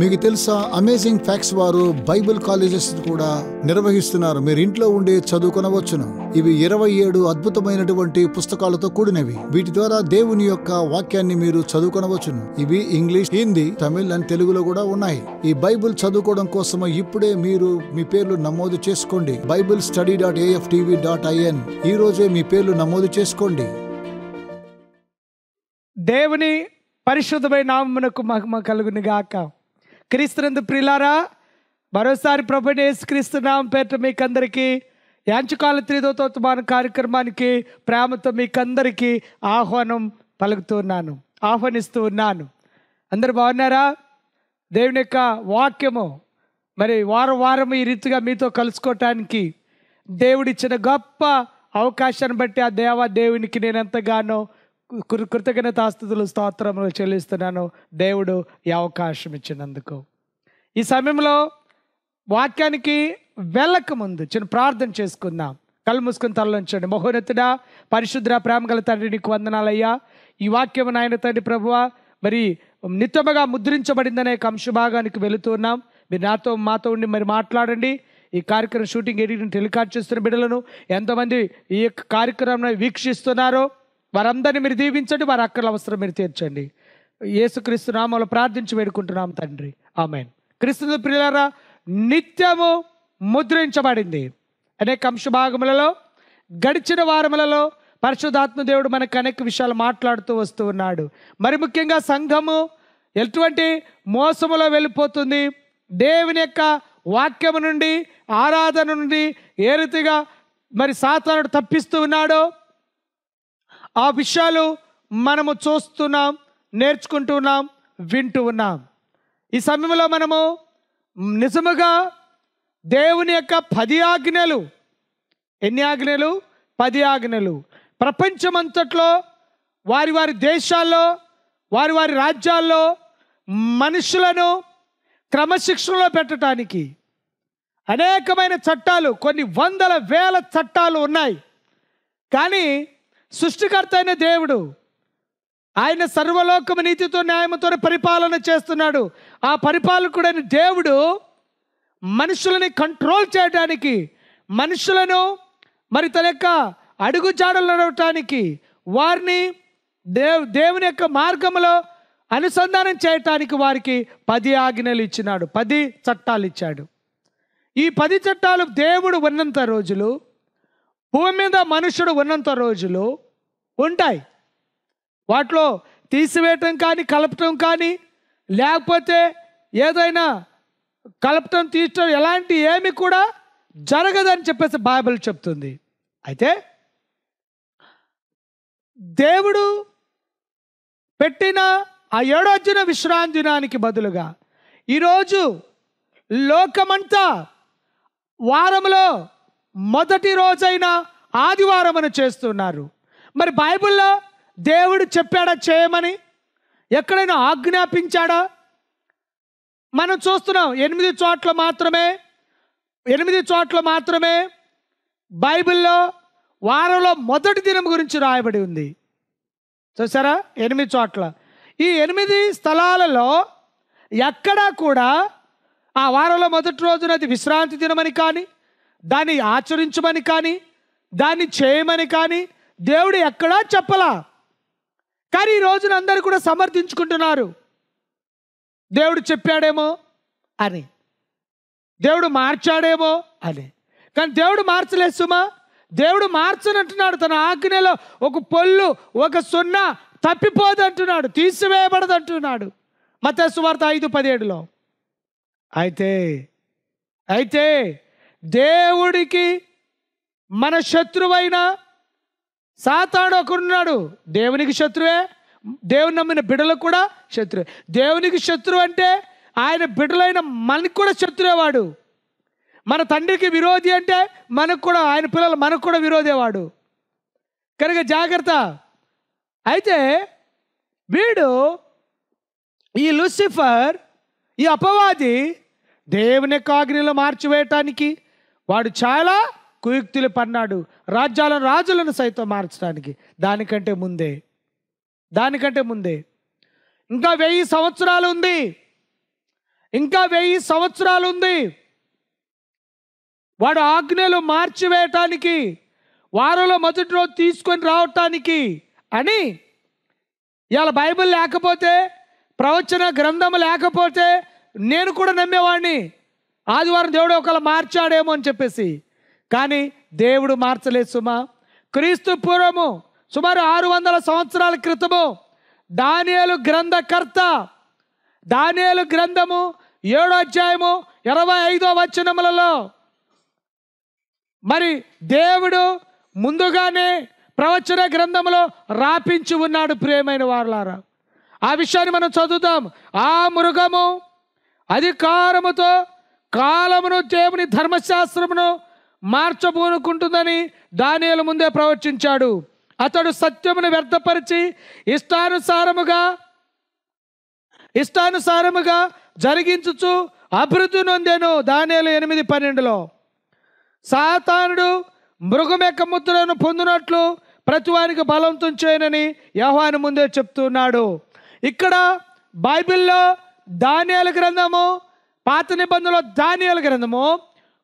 మీకు తెలుసా amazing facts వారు బైబిల్ కాలేజెస్ కూడా నిర్వహిస్తున్నారు మీరు ఇంట్లో ఉండి చదువుకునవచ్చును ఇవి ఇరవై ఏడు అద్భుతమైనటువంటి పుస్తకాలతో కూడినవి వీటి ద్వారా దేవుని యొక్క వాక్యాన్ని మీరు చదువుకునవచ్చును ఇవి ఇంగ్లీష్ హిందీ తమిళ్ అండ్ తెలుగులో కూడా ఉన్నాయి ఈ బైబిల్ చదువుకోవడం కోసం ఇప్పుడే మీరు మీ పేర్లు నమోదు చేసుకోండి Bible study dot AF TV dot IN ఈ రోజే మీ పేర్లు నమోదు చేసుకోండి దేవుని పరిశుద్ధమైన నామమునకు మహిమ కలుగునిగాక క్రీస్తునందు ప్రిలారా మరోసారి ప్రభుని క్రీస్తునామం పేట మీకందరికీ యాంచుకాల త్రిదోతోత్మాన కార్యక్రమానికి ప్రేమతో మీకందరికీ ఆహ్వానం పలుకుతున్నాను ఆహ్వానిస్తూ ఉన్నాను అందరు బాగున్నారా దేవుని యొక్క వాక్యము మరి వారం వారం ఈ రీతిగా మీతో కలుసుకోవటానికి దేవుడిచ్చిన గొప్ప అవకాశాన్ని బట్టి ఆ దేవా దేవునికి నేను ఎంతగానో ఆస్తుతులు స్తోత్రములు చెల్లిస్తున్నాను దేవుడు ఈ అవకాశం ఇచ్చినందుకు ఈ సమయంలో వాక్యానికి వెళ్ళక ముందు చిన్న ప్రార్థన చేసుకుందాం కళ్ళు మూసుకుని తరలించండి మహోన్నతుడా పరిశుద్ర ప్రేమ గల తండ్రి నీకు వందనాలయ్యా ఈ వాక్యం నాయన తండ్రి ప్రభువ మరి నిత్యముగా ముద్రించబడిందనే యొక్క అంశభాగానికి వెళుతున్నాం మీరు నాతో మాతో ఉండి మరి మాట్లాడండి ఈ కార్యక్రమం షూటింగ్ ఎడిటింగ్ టెలికాస్ట్ చేస్తున్న బిడ్డలను ఎంతమంది ఈ యొక్క కార్యక్రమాన్ని వీక్షిస్తున్నారో వారందరినీ మీరు దీవించండి వారి అక్కల అవసరం మీరు తీర్చండి ఏసుక్రీస్తు నామాలు ప్రార్థించి వేడుకుంటున్నాం తండ్రి ఆమె క్రీస్తు ప్రియులారా నిత్యము ముద్రించబడింది అనేక అంశభాగములలో గడిచిన వారములలో పరిశుధాత్మ దేవుడు మనకు అనేక విషయాలు మాట్లాడుతూ వస్తూ ఉన్నాడు మరి ముఖ్యంగా సంఘము ఎటువంటి మోసములో వెళ్ళిపోతుంది దేవుని యొక్క వాక్యము నుండి ఆరాధన నుండి ఏ రీతిగా మరి సాతానుడు తప్పిస్తూ ఉన్నాడో ఆ విషయాలు మనము చూస్తున్నాం నేర్చుకుంటున్నాం వింటూ ఉన్నాం ఈ సమయంలో మనము నిజముగా దేవుని యొక్క పది ఆజ్ఞలు ఎన్ని ఆజ్ఞలు పది ఆజ్ఞలు ప్రపంచమంతట్లో వారి వారి దేశాల్లో వారి వారి రాజ్యాల్లో మనుషులను క్రమశిక్షణలో పెట్టడానికి అనేకమైన చట్టాలు కొన్ని వందల వేల చట్టాలు ఉన్నాయి కానీ సృష్టికర్త అయిన దేవుడు ఆయన సర్వలోకము నీతితో న్యాయంతో పరిపాలన చేస్తున్నాడు ఆ పరిపాలకుడైన దేవుడు మనుషులని కంట్రోల్ చేయడానికి మనుషులను మరి తన యొక్క అడుగుజాడలు నడవటానికి వారిని దేవ్ దేవుని యొక్క మార్గంలో అనుసంధానం చేయటానికి వారికి పది ఆజ్ఞలు ఇచ్చినాడు పది చట్టాలు ఇచ్చాడు ఈ పది చట్టాలు దేవుడు ఉన్నంత రోజులు భూమి మీద మనుషుడు ఉన్నంత రోజులు ఉంటాయి వాటిలో తీసివేయటం కానీ కలపటం కానీ లేకపోతే ఏదైనా కలపటం తీయటం ఎలాంటి ఏమి కూడా జరగదని చెప్పేసి బైబిల్ చెప్తుంది అయితే దేవుడు పెట్టిన ఆ ఏడోజున విశ్రాంతి దినానికి బదులుగా ఈరోజు లోకమంతా వారంలో మొదటి రోజైన ఆదివారం చేస్తున్నారు మరి బైబిల్లో దేవుడు చెప్పాడా చేయమని ఎక్కడైనా ఆజ్ఞాపించాడా మనం చూస్తున్నాం ఎనిమిది చోట్ల మాత్రమే ఎనిమిది చోట్ల మాత్రమే బైబిల్లో వారంలో మొదటి దినం గురించి రాయబడి ఉంది చూసారా ఎనిమిది చోట్ల ఈ ఎనిమిది స్థలాలలో ఎక్కడా కూడా ఆ వారంలో మొదటి రోజున అది విశ్రాంతి దినమని కానీ దాన్ని ఆచరించమని కానీ దాన్ని చేయమని కానీ దేవుడు ఎక్కడా చెప్పలా కానీ ఈ రోజున అందరూ కూడా సమర్థించుకుంటున్నారు దేవుడు చెప్పాడేమో అని దేవుడు మార్చాడేమో అని కానీ దేవుడు మార్చలేదు సుమా దేవుడు మార్చనంటున్నాడు తన ఆజ్ఞలో ఒక పొల్లు ఒక సున్నా తప్పిపోదు అంటున్నాడు తీసివేయబడదు అంటున్నాడు మత సువార్త ఐదు పదిహేడులో అయితే అయితే దేవుడికి మన శత్రువైన సాతాడు ఒకడున్నాడు దేవునికి శత్రువే దేవుని నమ్మిన బిడలకు కూడా శత్రువే దేవునికి శత్రువు అంటే ఆయన బిడ్డలైన మనకు కూడా శత్రువేవాడు మన తండ్రికి విరోధి అంటే మనకు కూడా ఆయన పిల్లలు మనకు కూడా విరోధేవాడు కనుక జాగ్రత్త అయితే వీడు ఈ లూసిఫర్ ఈ అపవాది దేవుని యొక్క మార్చివేయటానికి వాడు చాలా కుయుక్తులు పన్నాడు రాజ్యాల రాజులను సైతం మార్చడానికి దానికంటే ముందే దానికంటే ముందే ఇంకా వెయ్యి సంవత్సరాలు ఉంది ఇంకా వెయ్యి సంవత్సరాలు ఉంది వాడు ఆజ్ఞలు మార్చివేయటానికి వారంలో మొదటి రోజు తీసుకొని రావటానికి అని ఇవాళ బైబిల్ లేకపోతే ప్రవచన గ్రంథం లేకపోతే నేను కూడా నమ్మేవాడిని ఆదివారం దేవుడు ఒకవేళ మార్చాడేమో అని చెప్పేసి కానీ దేవుడు మార్చలేదు సుమా క్రీస్తు పూర్వము సుమారు ఆరు వందల సంవత్సరాల క్రితము దానియలు గ్రంథకర్త దానియలు గ్రంథము ఏడో అధ్యాయము ఇరవై ఐదో వచనములలో మరి దేవుడు ముందుగానే ప్రవచన గ్రంథంలో రాపించి ఉన్నాడు ప్రియమైన వారులారా ఆ విషయాన్ని మనం చదువుతాం ఆ మృగము అధికారముతో కాలమును దేవుని ధర్మశాస్త్రమును మార్చబోనుకుంటుందని దానియలు ముందే ప్రవచించాడు అతడు సత్యమును వ్యర్థపరిచి ఇష్టానుసారముగా ఇష్టానుసారముగా జరిగించుచు అభివృద్ధి నొందేను దానియలు ఎనిమిది పన్నెండులో సాతానుడు మృగమెక్క ముద్రను పొందినట్లు ప్రతివానికి బలవంతం చేయనని యహ్వాని ముందే చెప్తున్నాడు ఇక్కడ బైబిల్లో దానియాల గ్రంథము పాత నిబంధనలో దానియాల గ్రంథము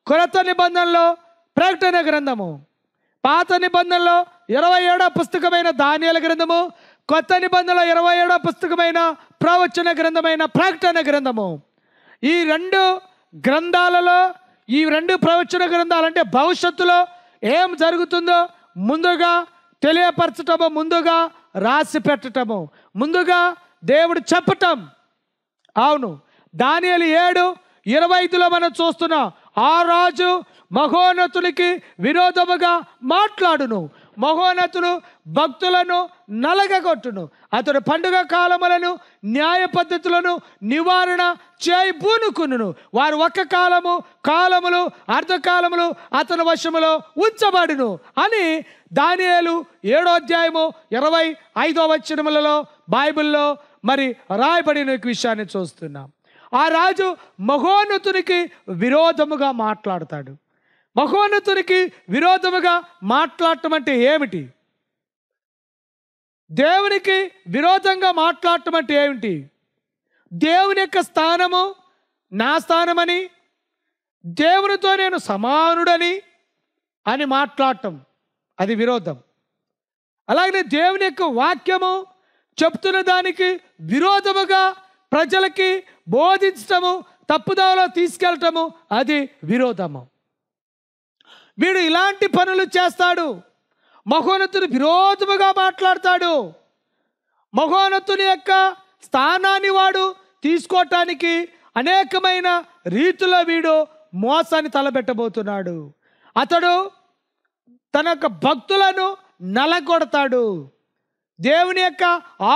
కొరత నిబంధనలో ప్రకటన గ్రంథము పాత నిబంధనలో ఇరవై ఏడో పుస్తకమైన ధాన్యాల గ్రంథము కొత్త నిబంధనలు ఇరవై ఏడో పుస్తకమైన ప్రవచన గ్రంథమైన ప్రకటన గ్రంథము ఈ రెండు గ్రంథాలలో ఈ రెండు ప్రవచన గ్రంథాలు అంటే భవిష్యత్తులో ఏం జరుగుతుందో ముందుగా తెలియపరచటము ముందుగా రాసి పెట్టటము ముందుగా దేవుడు చెప్పటం అవును దానియలు ఏడు ఇరవై ఐదులో మనం చూస్తున్నాం ఆ రాజు మహోన్నతునికి విరోధముగా మాట్లాడును మహోన్నతులు భక్తులను నలగగొట్టును అతడు పండుగ కాలములను న్యాయ పద్ధతులను నివారణ చేయి పూనుకును వారు ఒక్క కాలము కాలములు అర్ధకాలములు అతని వశములో ఉంచబడును అని దానియాలు ఏడో అధ్యాయము ఇరవై ఐదో వచ్చినములలో బైబిల్లో మరి రాయబడిన విషయాన్ని చూస్తున్నాం ఆ రాజు మహోన్నతునికి విరోధముగా మాట్లాడతాడు మహోన్నతునికి విరోధముగా మాట్లాడటం అంటే ఏమిటి దేవునికి విరోధంగా మాట్లాడటం అంటే ఏమిటి దేవుని యొక్క స్థానము నా స్థానమని దేవునితో నేను సమానుడని అని మాట్లాడటం అది విరోధం అలాగే దేవుని యొక్క వాక్యము చెప్తున్న దానికి విరోధముగా ప్రజలకి బోధించటము తప్పుదావలో తీసుకెళ్ళటము అది విరోధము వీడు ఇలాంటి పనులు చేస్తాడు మహోన్నతుడు విరోధముగా మాట్లాడతాడు మహోన్నతుని యొక్క స్థానాన్ని వాడు తీసుకోవటానికి అనేకమైన రీతిలో వీడు మోసాన్ని తలబెట్టబోతున్నాడు అతడు తన యొక్క భక్తులను నలగొడతాడు దేవుని యొక్క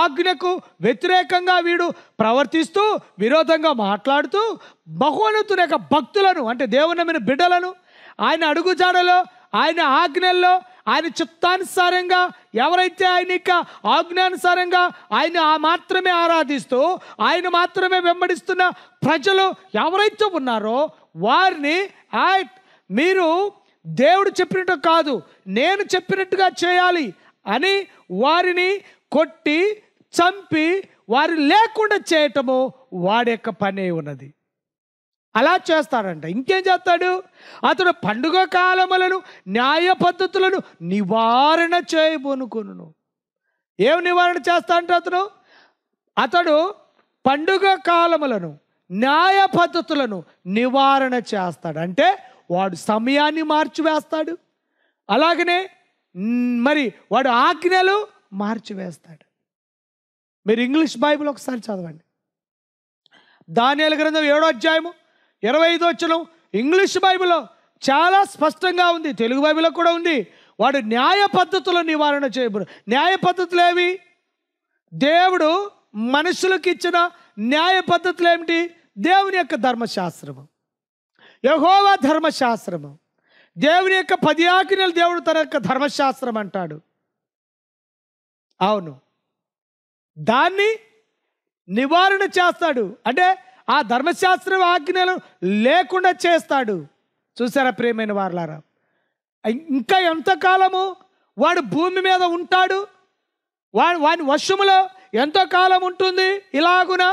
ఆజ్ఞకు వ్యతిరేకంగా వీడు ప్రవర్తిస్తూ విరోధంగా మాట్లాడుతూ బహువనతుని యొక్క భక్తులను అంటే దేవునమైన బిడ్డలను ఆయన అడుగుజాడలో ఆయన ఆజ్ఞల్లో ఆయన చిత్తానుసారంగా ఎవరైతే ఆయన యొక్క ఆజ్ఞానుసారంగా ఆయన ఆ మాత్రమే ఆరాధిస్తూ ఆయన మాత్రమే వెంబడిస్తున్న ప్రజలు ఎవరైతే ఉన్నారో వారిని మీరు దేవుడు చెప్పినట్టు కాదు నేను చెప్పినట్టుగా చేయాలి అని వారిని కొట్టి చంపి వారు లేకుండా చేయటము వాడి యొక్క పని ఉన్నది అలా చేస్తాడంట ఇంకేం చేస్తాడు అతడు పండుగ కాలములను న్యాయ పద్ధతులను నివారణ చేయబోనుకును ఏం నివారణ చేస్తా అంటే అతను అతడు పండుగ కాలములను న్యాయ పద్ధతులను నివారణ చేస్తాడు అంటే వాడు సమయాన్ని మార్చివేస్తాడు అలాగనే మరి వాడు ఆజ్ఞలు మార్చివేస్తాడు మీరు ఇంగ్లీష్ బైబిల్ ఒకసారి చదవండి దానియాల గ్రంథం ఏడో అధ్యాయము ఇరవై ఐదో వచ్చిన ఇంగ్లీష్ బైబిల్లో చాలా స్పష్టంగా ఉంది తెలుగు బైబిల్లో కూడా ఉంది వాడు న్యాయ పద్ధతులు నివారణ చేయబడు న్యాయ పద్ధతులు ఏవి దేవుడు మనుషులకు ఇచ్చిన న్యాయ పద్ధతులు ఏమిటి దేవుని యొక్క ధర్మశాస్త్రము యహోవా ధర్మశాస్త్రము దేవుని యొక్క పది ఆజ్ఞలు దేవుడు తన యొక్క ధర్మశాస్త్రం అంటాడు అవును దాన్ని నివారణ చేస్తాడు అంటే ఆ ధర్మశాస్త్రం ఆజ్ఞలు లేకుండా చేస్తాడు చూసారా ప్రేమైన వారలారా ఇంకా ఎంతకాలము వాడు భూమి మీద ఉంటాడు వా వాని వశములో ఎంతో కాలం ఉంటుంది ఇలాగున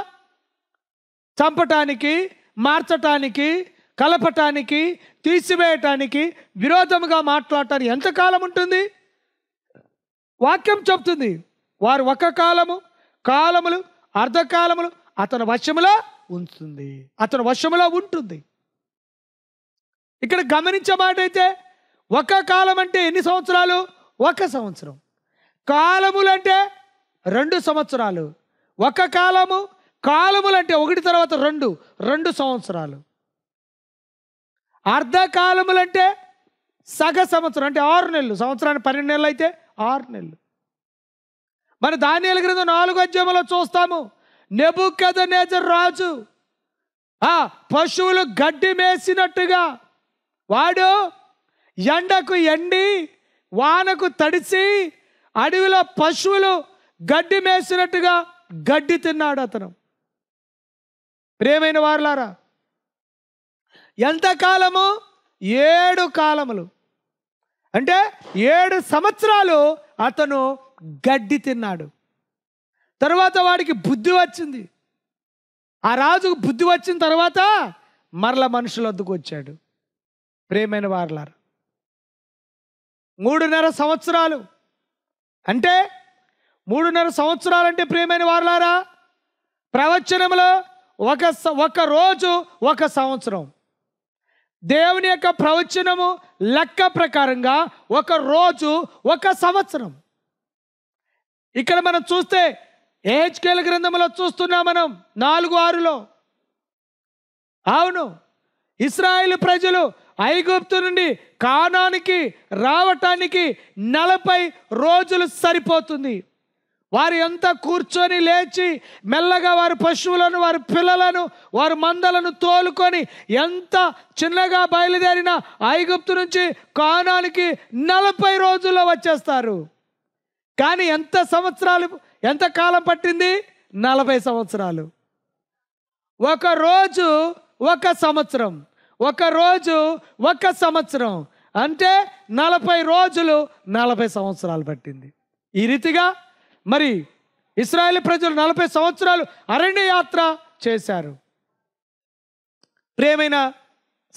చంపటానికి మార్చటానికి కలపటానికి తీసివేయటానికి విరోధముగా మాట్లాడటానికి ఎంతకాలం ఉంటుంది వాక్యం చెప్తుంది వారు ఒక కాలము కాలములు అర్ధకాలములు అతని వశములో ఉంటుంది అతని వశములో ఉంటుంది ఇక్కడ గమనించే మాట అయితే ఒక కాలం అంటే ఎన్ని సంవత్సరాలు ఒక సంవత్సరం కాలములు అంటే రెండు సంవత్సరాలు ఒక కాలము కాలములు అంటే ఒకటి తర్వాత రెండు రెండు సంవత్సరాలు అర్ధకాలములు అంటే సగ సంవత్సరం అంటే ఆరు నెలలు సంవత్సరానికి పన్నెండు నెలలు అయితే ఆరు నెలలు మన ధాన్యాల క్రింద నాలుగు అధ్యాయంలో చూస్తాము నెబుకద నేజర్ రాజు ఆ పశువులు గడ్డి మేసినట్టుగా వాడు ఎండకు ఎండి వానకు తడిసి అడవిలో పశువులు గడ్డి మేసినట్టుగా గడ్డి తిన్నాడు అతను ప్రేమైన వారులారా ఎంత కాలము ఏడు కాలములు అంటే ఏడు సంవత్సరాలు అతను గడ్డి తిన్నాడు తర్వాత వాడికి బుద్ధి వచ్చింది ఆ రాజుకు బుద్ధి వచ్చిన తర్వాత మరల మనుషుల వద్దకు వచ్చాడు ప్రేమైన వారలారు మూడున్నర సంవత్సరాలు అంటే మూడున్నర సంవత్సరాలు అంటే ప్రేమైన వారలారా ప్రవచనంలో ఒక ఒక రోజు ఒక సంవత్సరం దేవుని యొక్క ప్రవచనము లెక్క ప్రకారంగా ఒక రోజు ఒక సంవత్సరం ఇక్కడ మనం చూస్తే ఏహెచ్కేల గ్రంథంలో చూస్తున్నాం మనం నాలుగు ఆరులో అవును ఇస్రాయేల్ ప్రజలు ఐగుప్తు నుండి కానానికి రావటానికి నలభై రోజులు సరిపోతుంది వారి అంతా కూర్చొని లేచి మెల్లగా వారి పశువులను వారి పిల్లలను వారి మందలను తోలుకొని ఎంత చిన్నగా బయలుదేరిన ఐగుప్తు నుంచి కానానికి నలభై రోజుల్లో వచ్చేస్తారు కానీ ఎంత సంవత్సరాలు ఎంత కాలం పట్టింది నలభై సంవత్సరాలు ఒక రోజు ఒక సంవత్సరం ఒక రోజు ఒక సంవత్సరం అంటే నలభై రోజులు నలభై సంవత్సరాలు పట్టింది ఈ రీతిగా మరి ఇస్రాయేల్ ప్రజలు నలభై సంవత్సరాలు అరణ్య యాత్ర చేశారు ప్రేమైన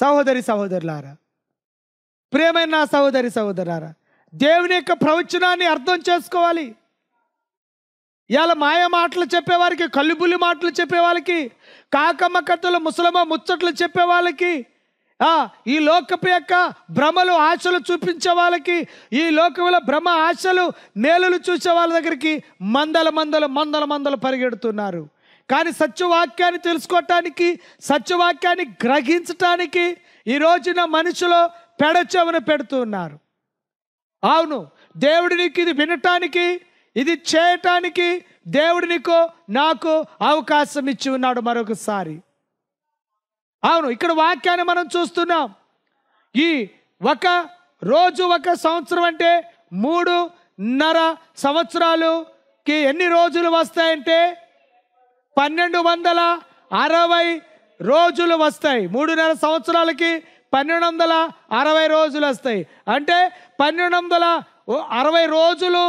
సహోదరి సహోదరులారా ప్రేమైన సహోదరి సహోదరులారా దేవుని యొక్క ప్రవచనాన్ని అర్థం చేసుకోవాలి ఇవాళ మాయ మాటలు చెప్పేవారికి కళ్ళుబుల్లి మాటలు చెప్పేవాళ్ళకి కాకమ్మ కథలు ముసలమ్మ ముచ్చట్లు చెప్పేవాళ్ళకి ఈ లోకపు యొక్క భ్రమలు ఆశలు చూపించే వాళ్ళకి ఈ లోకంలో భ్రమ ఆశలు నేలలు చూసే వాళ్ళ దగ్గరికి మందల మందలు మందల మందలు పరిగెడుతున్నారు కానీ సత్యవాక్యాన్ని తెలుసుకోవటానికి సత్యవాక్యాన్ని గ్రహించటానికి ఈ రోజున మనిషిలో పెడచెవన పెడుతున్నారు అవును దేవుడికి నీకు ఇది వినటానికి ఇది చేయటానికి దేవుడు నీకు నాకు అవకాశం ఇచ్చి ఉన్నాడు మరొకసారి అవును ఇక్కడ వాక్యాన్ని మనం చూస్తున్నాం ఈ ఒక రోజు ఒక సంవత్సరం అంటే మూడు నర సంవత్సరాలుకి ఎన్ని రోజులు వస్తాయంటే పన్నెండు వందల అరవై రోజులు వస్తాయి మూడున్నర సంవత్సరాలకి పన్నెండు వందల అరవై రోజులు వస్తాయి అంటే పన్నెండు వందల అరవై రోజులు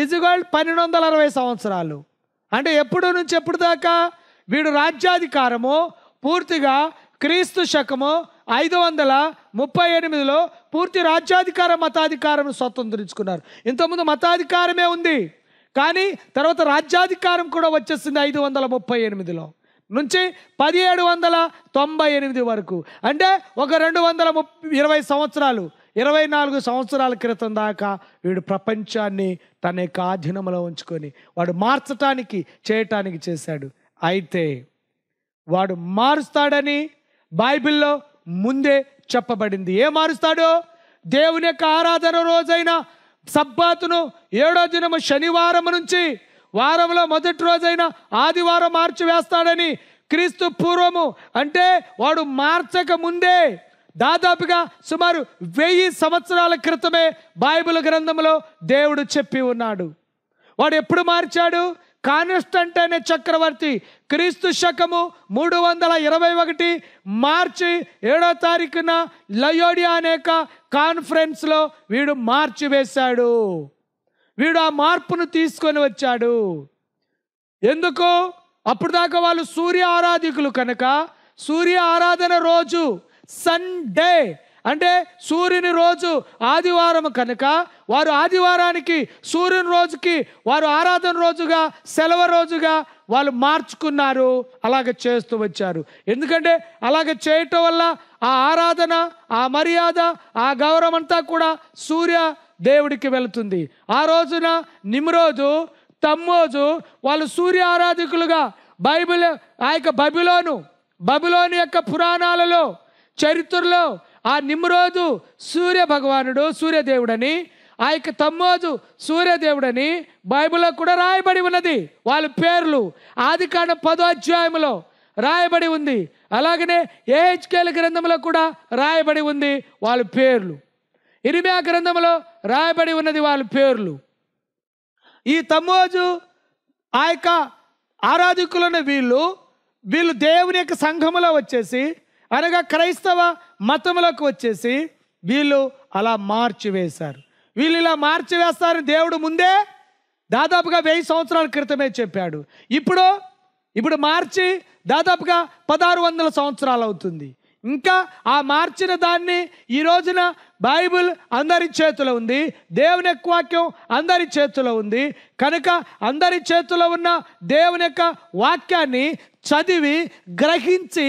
ఈజ్వల్ పన్నెండు వందల అరవై సంవత్సరాలు అంటే ఎప్పుడు నుంచి ఎప్పుడు దాకా వీడు రాజ్యాధికారము పూర్తిగా క్రీస్తు శకము ఐదు వందల ముప్పై ఎనిమిదిలో పూర్తి రాజ్యాధికార మతాధికారం స్వతంత్రించుకున్నారు ఇంతకుముందు మతాధికారమే ఉంది కానీ తర్వాత రాజ్యాధికారం కూడా వచ్చేసింది ఐదు వందల ముప్పై ఎనిమిదిలో నుంచి పదిహేడు వందల తొంభై ఎనిమిది వరకు అంటే ఒక రెండు వందల ముప్పై ఇరవై సంవత్సరాలు ఇరవై నాలుగు సంవత్సరాల క్రితం దాకా వీడు ప్రపంచాన్ని తన యొక్క ఆధీనంలో ఉంచుకొని వాడు మార్చటానికి చేయటానికి చేశాడు అయితే వాడు మారుస్తాడని బైబిల్లో ముందే చెప్పబడింది ఏ మారుస్తాడు దేవుని యొక్క ఆరాధన రోజైన సబ్బాతును ఏడో దినము శనివారం నుంచి వారంలో మొదటి రోజైన ఆదివారం మార్చి వేస్తాడని క్రీస్తు పూర్వము అంటే వాడు మార్చక ముందే దాదాపుగా సుమారు వెయ్యి సంవత్సరాల క్రితమే బైబిల్ గ్రంథంలో దేవుడు చెప్పి ఉన్నాడు వాడు ఎప్పుడు మార్చాడు కానిస్టంటేనే అనే చక్రవర్తి క్రీస్తు శకము మూడు వందల ఇరవై ఒకటి మార్చి ఏడో తారీఖున లయోడియా అనేక కాన్ఫరెన్స్లో వీడు మార్చి వేశాడు వీడు ఆ మార్పును తీసుకొని వచ్చాడు ఎందుకు అప్పుడు దాకా వాళ్ళు సూర్య ఆరాధికులు కనుక సూర్య ఆరాధన రోజు సండే అంటే సూర్యుని రోజు ఆదివారం కనుక వారు ఆదివారానికి సూర్యుని రోజుకి వారు ఆరాధన రోజుగా సెలవు రోజుగా వాళ్ళు మార్చుకున్నారు అలాగ చేస్తూ వచ్చారు ఎందుకంటే అలాగ చేయటం వల్ల ఆ ఆరాధన ఆ మర్యాద ఆ గౌరవం అంతా కూడా సూర్య దేవుడికి వెళుతుంది ఆ రోజున నిమ్రోజు తమ్మోజు వాళ్ళు సూర్య ఆరాధకులుగా బైబిల్ ఆ యొక్క బబిలోను బబిలోని యొక్క పురాణాలలో చరిత్రలో ఆ నిమ్మరోజు సూర్య భగవానుడు సూర్యదేవుడని ఆ యొక్క తమ్మోజు సూర్యదేవుడని బైబిల్లో కూడా రాయబడి ఉన్నది వాళ్ళ పేర్లు ఆది కాండ పదో అధ్యాయంలో రాయబడి ఉంది అలాగనే ఏహెచ్కేల గ్రంథంలో కూడా రాయబడి ఉంది వాళ్ళ పేర్లు ఇరిమియా గ్రంథంలో రాయబడి ఉన్నది వాళ్ళ పేర్లు ఈ తమ్మోజు ఆ యొక్క ఆరాధికులైన వీళ్ళు వీళ్ళు దేవుని యొక్క సంఘములో వచ్చేసి అనగా క్రైస్తవ మతములకు వచ్చేసి వీళ్ళు అలా మార్చివేశారు వీళ్ళు ఇలా మార్చివేస్తారని దేవుడు ముందే దాదాపుగా వెయ్యి సంవత్సరాల క్రితమే చెప్పాడు ఇప్పుడు ఇప్పుడు మార్చి దాదాపుగా పదహారు వందల సంవత్సరాలు అవుతుంది ఇంకా ఆ మార్చిన దాన్ని ఈ రోజున బైబిల్ అందరి చేతిలో ఉంది దేవుని యొక్క వాక్యం అందరి చేతిలో ఉంది కనుక అందరి చేతిలో ఉన్న దేవుని యొక్క వాక్యాన్ని చదివి గ్రహించి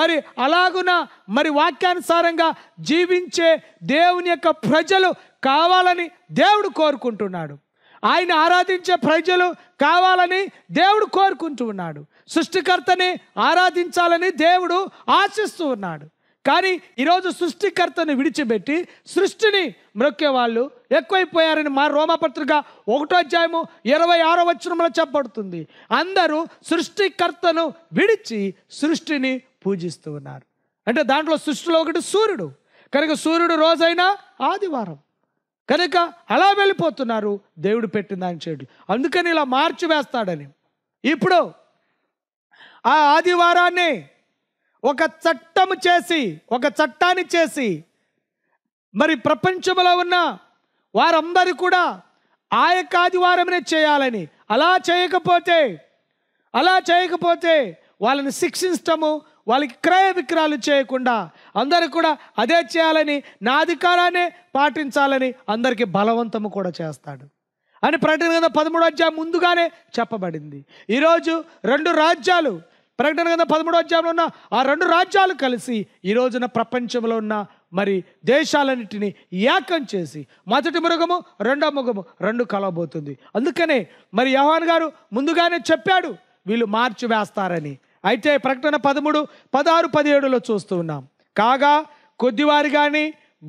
మరి అలాగున మరి వాక్యానుసారంగా జీవించే దేవుని యొక్క ప్రజలు కావాలని దేవుడు కోరుకుంటున్నాడు ఆయన ఆరాధించే ప్రజలు కావాలని దేవుడు కోరుకుంటున్నాడు సృష్టికర్తని ఆరాధించాలని దేవుడు ఆశిస్తూ ఉన్నాడు కానీ ఈరోజు సృష్టికర్తను విడిచిపెట్టి సృష్టిని మ్రొక్కే వాళ్ళు ఎక్కువైపోయారని మా రోమపత్రిక ఒకటో అధ్యాయము ఇరవై ఆరో వచ్చినంలో చెప్పబడుతుంది అందరూ సృష్టికర్తను విడిచి సృష్టిని పూజిస్తూ ఉన్నారు అంటే దాంట్లో సృష్టిలో ఒకటి సూర్యుడు కనుక సూర్యుడు రోజైనా ఆదివారం కనుక అలా వెళ్ళిపోతున్నారు దేవుడు పెట్టిన దాని చెడు అందుకని ఇలా మార్చి వేస్తాడని ఇప్పుడు ఆ ఆదివారాన్ని ఒక చట్టం చేసి ఒక చట్టాన్ని చేసి మరి ప్రపంచంలో ఉన్న వారందరూ కూడా ఆ యొక్క ఆదివారమే చేయాలని అలా చేయకపోతే అలా చేయకపోతే వాళ్ళని శిక్షించటము వాళ్ళకి క్రయ విక్రయాలు చేయకుండా అందరూ కూడా అదే చేయాలని నా అధికారాన్ని పాటించాలని అందరికీ బలవంతము కూడా చేస్తాడు అని ప్రకటన కదా పదమూడు అధ్యాయం ముందుగానే చెప్పబడింది ఈరోజు రెండు రాజ్యాలు ప్రకటన కింద పదమూడో అధ్యాయంలో ఉన్న ఆ రెండు రాజ్యాలు కలిసి ఈ రోజున ప్రపంచంలో ఉన్న మరి దేశాలన్నింటినీ ఏకం చేసి మొదటి మృగము రెండో మృగము రెండు కలవబోతుంది అందుకనే మరి యహోన్ గారు ముందుగానే చెప్పాడు వీళ్ళు మార్చి వేస్తారని అయితే ప్రకటన పదమూడు పదహారు పదిహేడులో చూస్తూ ఉన్నాం కాగా కొద్దివారు కానీ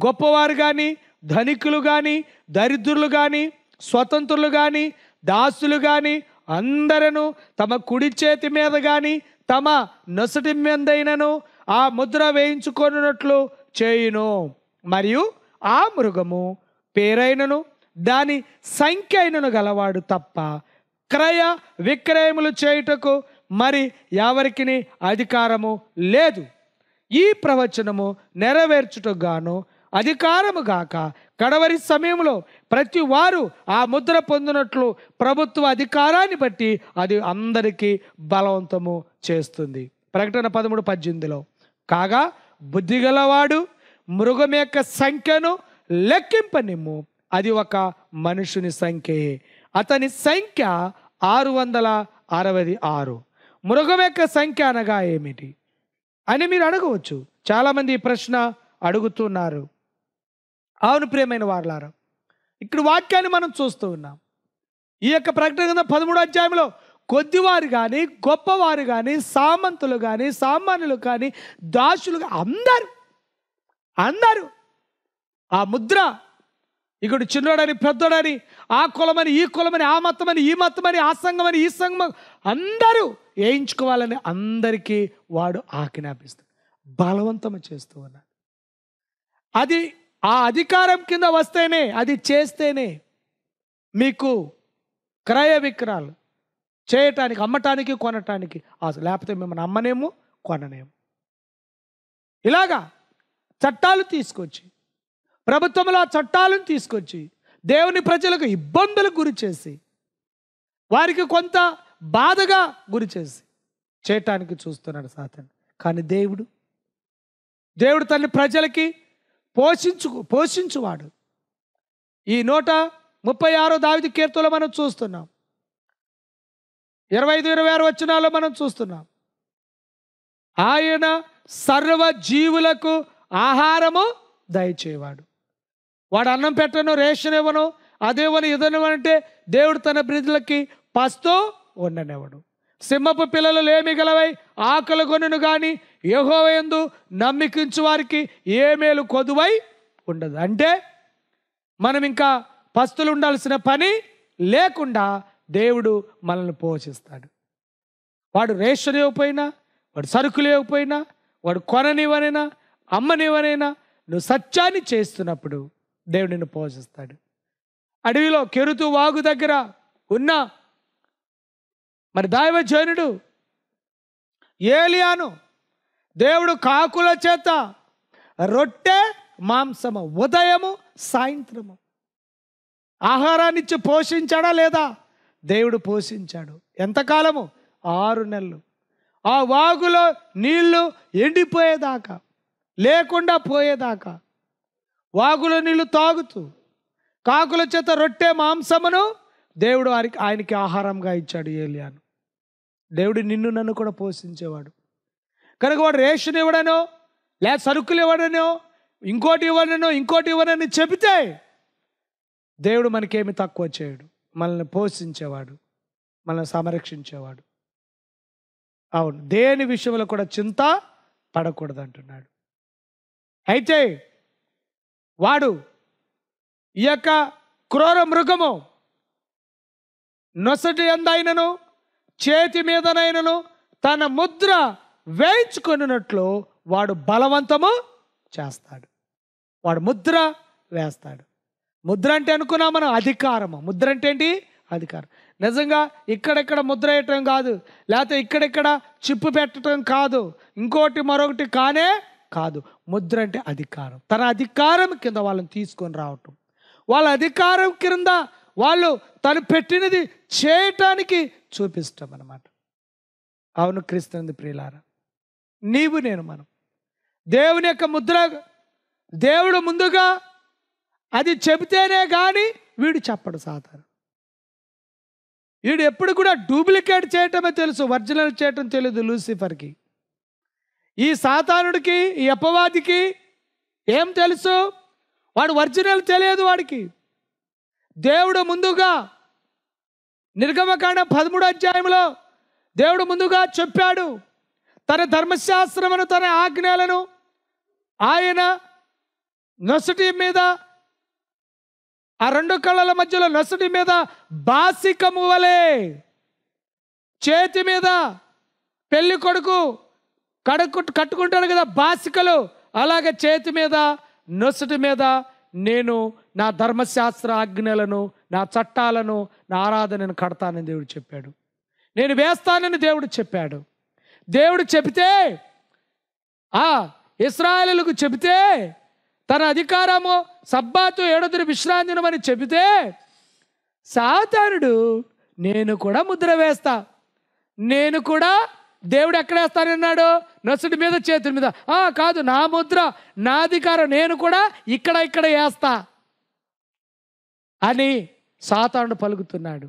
గొప్పవారు కానీ ధనికులు కానీ దరిద్రులు కానీ స్వతంత్రులు కానీ దాసులు కానీ అందరూ తమ కుడి చేతి మీద కానీ తమ నొసటి మీదైనను ఆ ముద్ర వేయించుకొనున్నట్లు చేయును మరియు ఆ మృగము పేరైనను దాని సంఖ్య అయినను గలవాడు తప్ప క్రయ విక్రయములు చేయుటకు మరి ఎవరికి అధికారము లేదు ఈ ప్రవచనము నెరవేర్చుటకు గాను అధికారము గాక గడవరి సమయంలో ప్రతి వారు ఆ ముద్ర పొందినట్లు ప్రభుత్వ అధికారాన్ని బట్టి అది అందరికీ బలవంతము చేస్తుంది ప్రకటన పదమూడు పద్దెనిమిదిలో కాగా బుద్ధిగలవాడు మృగం యొక్క సంఖ్యను లెక్కింపనిమ్ము అది ఒక మనుషుని సంఖ్యయే అతని సంఖ్య ఆరు వందల అరవై ఆరు మృగం యొక్క సంఖ్య అనగా ఏమిటి అని మీరు అడగవచ్చు చాలామంది ఈ ప్రశ్న అడుగుతున్నారు అవును ప్రేమైన వారలారా ఇక్కడ వాక్యాన్ని మనం చూస్తూ ఉన్నాం ఈ యొక్క ప్రకటన కింద పదమూడు అధ్యాయంలో కొద్దివారు కానీ గొప్పవారు కానీ సామంతులు కానీ సామాన్యులు కానీ దాసులు అందరు అందరు ఆ ముద్ర ఇక్కడ చిన్నోడని పెద్దోడని ఆ కులమని ఈ కులమని ఆ మతమని ఈ మతమని ఆ సంఘమని ఈ సంఘం అందరూ వేయించుకోవాలని అందరికీ వాడు ఆజ్ఞాపిస్తాడు బలవంతం చేస్తూ ఉన్నాడు అది ఆ అధికారం కింద వస్తేనే అది చేస్తేనే మీకు క్రయ విక్రయాలు చేయటానికి అమ్మటానికి కొనటానికి అసలు లేకపోతే మిమ్మల్ని అమ్మనేము కొననేము ఇలాగా చట్టాలు తీసుకొచ్చి ప్రభుత్వంలో ఆ చట్టాలను తీసుకొచ్చి దేవుని ప్రజలకు ఇబ్బందులకు గురి చేసి వారికి కొంత బాధగా గురి చేసి చేయటానికి చూస్తున్నాడు సాతన్ కానీ దేవుడు దేవుడు తన ప్రజలకి పోషించు పోషించువాడు ఈ నూట ముప్పై ఆరో దావిది కీర్తులు మనం చూస్తున్నాం ఇరవై ఐదు ఇరవై ఆరు వచనాల్లో మనం చూస్తున్నాం ఆయన సర్వ జీవులకు ఆహారము దయచేవాడు వాడు అన్నం పెట్టను రేషన్ ఇవ్వను అదేవని అంటే దేవుడు తన ప్రజలకి పస్తో ఉండనివ్వడు సింహపు పిల్లలు లేమి గలవై ఆకలి కొనును కానీ యహోవయందు నమ్మికించు వారికి ఏ మేలు కొదువై ఉండదు అంటే మనం ఇంకా పస్తులు ఉండాల్సిన పని లేకుండా దేవుడు మనల్ని పోషిస్తాడు వాడు రేషన్ ఇవ్వకపోయినా వాడు సరుకులు ఇవ్వకపోయినా వాడు కొననివ్వనైనా అమ్మనివ్వనైనా నువ్వు సత్యాన్ని చేస్తున్నప్పుడు దేవుడిని పోషిస్తాడు అడవిలో కెరుతు వాగు దగ్గర ఉన్న మరి దైవజనుడు ఏలియాను దేవుడు కాకుల చేత రొట్టె మాంసము ఉదయము సాయంత్రము ఆహారాన్ని ఇచ్చి పోషించాడా లేదా దేవుడు పోషించాడు ఎంతకాలము ఆరు నెలలు ఆ వాగులో నీళ్లు ఎండిపోయేదాకా లేకుండా పోయేదాకా వాగులో నీళ్లు తాగుతూ కాకుల చేత రొట్టె మాంసమును దేవుడు ఆయనకి ఆహారంగా ఇచ్చాడు ఏలియాను దేవుడు నిన్ను నన్ను కూడా పోషించేవాడు కనుక వాడు రేషన్ ఇవ్వడనో లేదా సరుకులు ఇవ్వడనో ఇంకోటి ఇవ్వడను ఇంకోటి ఇవ్వడని చెబితే దేవుడు మనకేమి తక్కువ చేయడు మనల్ని పోషించేవాడు మనల్ని సంరక్షించేవాడు అవును దేని విషయంలో కూడా చింత పడకూడదు అంటున్నాడు అయితే వాడు ఈ యొక్క క్రూర మృగము నొసటి ఎందైనను చేతి మీదనైనను తన ముద్ర వేయించుకున్నట్లు వాడు బలవంతము చేస్తాడు వాడు ముద్ర వేస్తాడు ముద్ర అంటే అనుకున్నా మనం అధికారము ముద్ర అంటే ఏంటి అధికారం నిజంగా ఇక్కడెక్కడ ముద్ర వేయటం కాదు లేకపోతే ఇక్కడెక్కడ చిప్పు పెట్టడం కాదు ఇంకోటి మరొకటి కానే కాదు ముద్ర అంటే అధికారం తన అధికారం కింద వాళ్ళని తీసుకొని రావటం వాళ్ళ అధికారం క్రింద వాళ్ళు తను పెట్టినది చేయటానికి చూపిస్తాం అన్నమాట అవును క్రీస్తుంది ప్రియులారా నీవు నేను మనం దేవుని యొక్క ముద్ర దేవుడు ముందుగా అది చెబితేనే కానీ వీడు చెప్పడు సాధారణ వీడు ఎప్పుడు కూడా డూప్లికేట్ చేయటమే తెలుసు ఒరిజినల్ చేయటం తెలియదు లూసిఫర్కి ఈ సాతానుడికి ఈ అపవాదికి ఏం తెలుసు వాడు ఒరిజినల్ తెలియదు వాడికి దేవుడు ముందుగా నిర్గమకాండ పదమూడు అధ్యాయంలో దేవుడు ముందుగా చెప్పాడు తన ధర్మశాస్త్రమును తన ఆజ్ఞలను ఆయన నొసటి మీద ఆ రెండు కళ్ళల మధ్యలో నొసటి మీద బాసికము వలె చేతి మీద పెళ్లి కొడుకు కడుకు కట్టుకుంటాడు కదా బాసికలు అలాగే చేతి మీద నొసటి మీద నేను నా ధర్మశాస్త్ర ఆజ్ఞలను నా చట్టాలను నా ఆరాధనను కడతానని దేవుడు చెప్పాడు నేను వేస్తానని దేవుడు చెప్పాడు దేవుడు చెబితే ఆ ఇస్రాయలకు చెబితే తన అధికారము సబ్బాతు ఏడదురు విశ్రాంతినమని చెబితే సాతానుడు నేను కూడా ముద్ర వేస్తా నేను కూడా దేవుడు ఎక్కడేస్తానన్నాడు నసుడి మీద చేతుల మీద ఆ కాదు నా ముద్ర నా అధికారం నేను కూడా ఇక్కడ ఇక్కడ వేస్తా అని సాతానుడు పలుకుతున్నాడు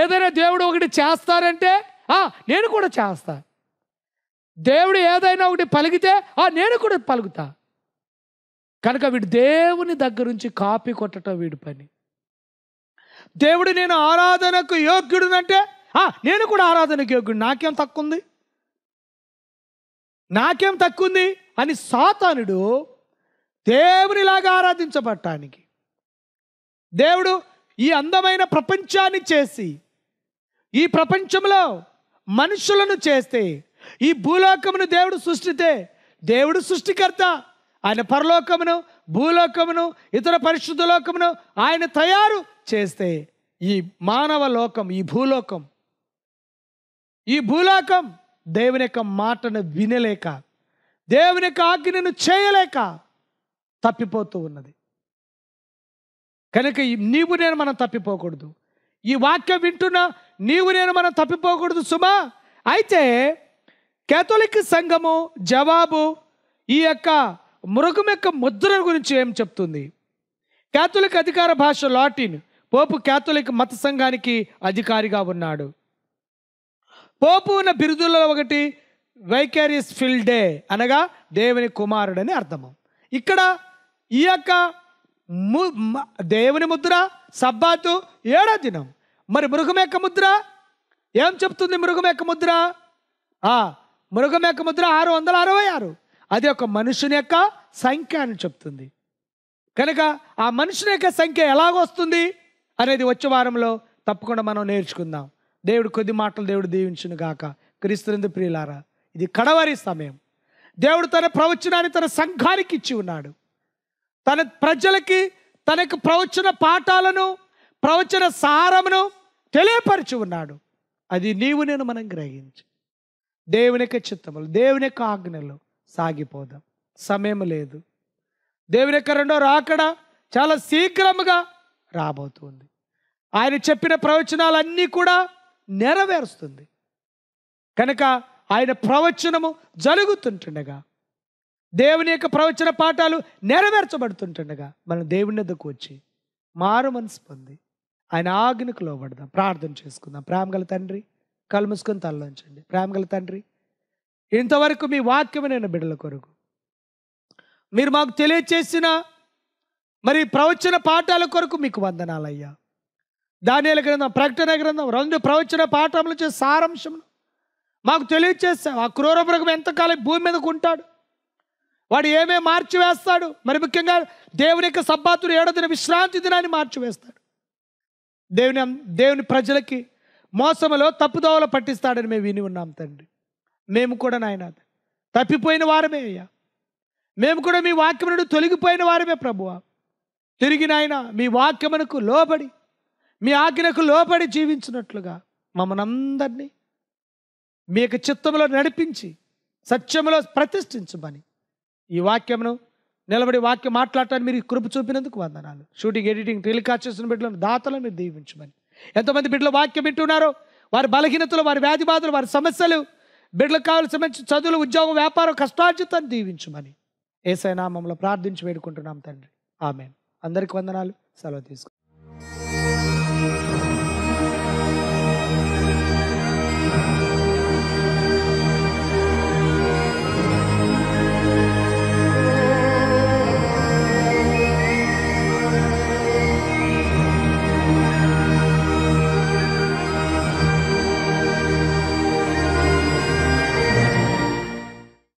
ఏదైనా దేవుడు ఒకటి చేస్తారంటే నేను కూడా చేస్తా దేవుడు ఏదైనా ఒకటి పలికితే ఆ నేను కూడా పలుకుతా కనుక వీడు దేవుని దగ్గర నుంచి కాపీ కొట్టడం వీడి పని దేవుడు నేను ఆరాధనకు యోగ్యుడునంటే నేను కూడా ఆరాధనకు యోగ్యుడు నాకేం తక్కువ ఉంది నాకేం తక్కువ ఉంది అని సాతానుడు దేవునిలాగా ఆరాధించబట్టానికి దేవుడు ఈ అందమైన ప్రపంచాన్ని చేసి ఈ ప్రపంచంలో మనుషులను చేస్తే ఈ భూలోకమును దేవుడు సృష్టితే దేవుడు సృష్టికర్త ఆయన పరలోకమును భూలోకమును ఇతర పరిశుద్ధ లోకమును ఆయన తయారు చేస్తే ఈ మానవ లోకం ఈ భూలోకం ఈ భూలోకం దేవుని యొక్క మాటను వినలేక దేవుని యొక్క ఆజ్ఞను చేయలేక తప్పిపోతూ ఉన్నది కనుక నీవు నేను మనం తప్పిపోకూడదు ఈ వాక్యం వింటున్న నీవు నేను మనం తప్పిపోకూడదు సుమా అయితే కేథలిక్ సంఘము జవాబు ఈ యొక్క మృగం యొక్క ముద్ర గురించి ఏం చెప్తుంది కేథలిక్ అధికార భాష లాటిన్ పోపు కేథలిక్ మత సంఘానికి అధికారిగా ఉన్నాడు పోపు ఉన్న బిరుదులలో ఒకటి వైకారియస్ ఫిల్డే అనగా దేవుని కుమారుడు అని అర్థము ఇక్కడ ఈ యొక్క దేవుని ముద్ర సబ్బాతు ఏడో దినం మరి మృగం యొక్క ముద్ర ఏం చెప్తుంది మృగం యొక్క ముద్ర మృగం యొక్క ముద్ర ఆరు వందల అరవై ఆరు అది ఒక మనుషుని యొక్క సంఖ్య అని చెప్తుంది కనుక ఆ మనుషుని యొక్క సంఖ్య ఎలాగొస్తుంది అనేది వచ్చే వారంలో తప్పకుండా మనం నేర్చుకుందాం దేవుడు కొద్ది మాటలు దేవుడు దీవించును గాక క్రీస్తునందు ప్రియులారా ఇది కడవరి సమయం దేవుడు తన ప్రవచనాన్ని తన సంఘానికి ఇచ్చి ఉన్నాడు తన ప్రజలకి తనకు ప్రవచన పాఠాలను ప్రవచన సారమును తెలియపరచి ఉన్నాడు అది నీవు నేను మనం గ్రహించు దేవుని యొక్క చిత్తములు దేవుని యొక్క ఆజ్ఞలు సాగిపోదాం సమయం లేదు దేవుని యొక్క రెండో రాకడ చాలా శీఘ్రముగా రాబోతుంది ఆయన చెప్పిన ప్రవచనాలన్నీ కూడా నెరవేరుస్తుంది కనుక ఆయన ప్రవచనము జరుగుతుంటుండగా దేవుని యొక్క ప్రవచన పాఠాలు నెరవేర్చబడుతుంటుండగా మనం దేవుని దగ్గరకు వచ్చి మారు మనసు పొంది ఆయన ఆగ్నికి లోబడదాం ప్రార్థన చేసుకుందాం ప్రేమ గల తండ్రి కలుముసుకొని తల్లంచండి తలలోంచండి ప్రేమ గల తండ్రి ఇంతవరకు మీ వాక్యమైన బిడ్డల కొరకు మీరు మాకు తెలియచేసిన మరి ప్రవచన పాఠాల కొరకు మీకు వందనాలయ్యా దానిల గ్రంథం ప్రకటన గ్రంథం రెండు ప్రవచన పాఠములు చేసే సారాంశం మాకు తెలియచేస్తావు ఆ క్రూర మృగం ఎంతకాలం భూమి మీదకు ఉంటాడు వాడు ఏమే వేస్తాడు మరి ముఖ్యంగా దేవుని యొక్క సబ్బాతుడు ఏడో దిన విశ్రాంతి దినాన్ని వేస్తాడు దేవుని దేవుని ప్రజలకి మోసములో తప్పుదోవలు పట్టిస్తాడని మేము విని ఉన్నాం తండ్రి మేము కూడా నాయన తప్పిపోయిన వారమే అయ్యా మేము కూడా మీ వాక్యం నుండి తొలగిపోయిన వారమే ప్రభువ తిరిగి నాయన మీ వాక్యమునకు లోబడి మీ ఆజ్ఞకు లోబడి జీవించినట్లుగా మమ్మల్ని అందరినీ మీ యొక్క చిత్తంలో నడిపించి సత్యంలో ప్రతిష్ఠించమని ఈ వాక్యమును నిలబడి వాక్యం మాట్లాడటానికి మీరు కృప చూపినందుకు వందనాలు షూటింగ్ ఎడిటింగ్ టెలికాస్ట్ చేసిన బిడ్డలను దాతలను మీరు దీవించమని ఎంతోమంది బిడ్డలు వాక్యం వింటున్నారో వారి బలహీనతలు వారి వ్యాధి బాధలు వారి సమస్యలు బిడ్డలకు కావాల్సిన మంచి చదువులు ఉద్యోగం వ్యాపారం కష్టార్జితాన్ని దీవించమని ఏసైనా మమ్మల్ని ప్రార్థించి వేడుకుంటున్నాం తండ్రి ఆమె అందరికి వందనాలు సెలవు తీసుకుంటాం